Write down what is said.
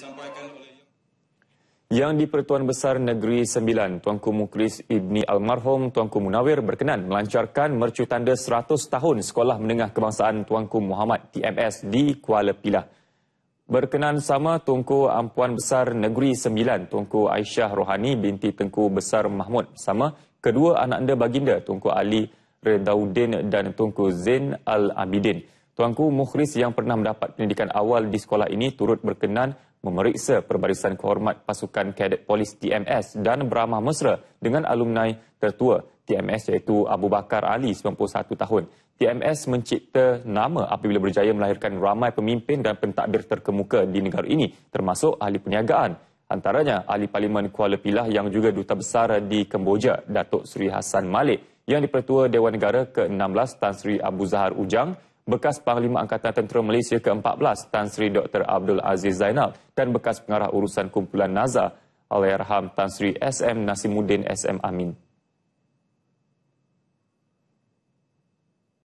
disampaikan oleh yang di-Pertuan Besar Negeri Sembilan, Tuanku Mukris Ibni Almarhum Tuanku Munawir berkenan melancarkan mercu tanda 100 tahun Sekolah Menengah Kebangsaan Tuanku Muhammad TMS di Kuala Pilah. Berkenan sama Tuanku Ampuan Besar Negeri Sembilan, Tuanku Aisyah Rohani binti Tengku Besar Mahmud sama kedua anak anda baginda Tuanku Ali Redaudin dan Tuanku Zain Al-Abidin. Tuanku Mukhris yang pernah mendapat pendidikan awal di sekolah ini turut berkenan memeriksa perbarisan kehormat pasukan kadet polis TMS dan beramah mesra dengan alumni tertua TMS iaitu Abu Bakar Ali 91 tahun. TMS mencipta nama apabila berjaya melahirkan ramai pemimpin dan pentadbir terkemuka di negara ini termasuk ahli perniagaan. Antaranya ahli parlimen Kuala Pilah yang juga duta besar di Kemboja, Datuk Seri Hassan Malik yang dipertua Dewan Negara ke-16 Tan Sri Abu Zahar Ujang bekas Panglima Angkatan Tentera Malaysia ke-14 Tan Sri Dr. Abdul Aziz Zainal dan bekas pengarah urusan kumpulan NASA Alayarham Tan Sri SM Nasimuddin SM Amin.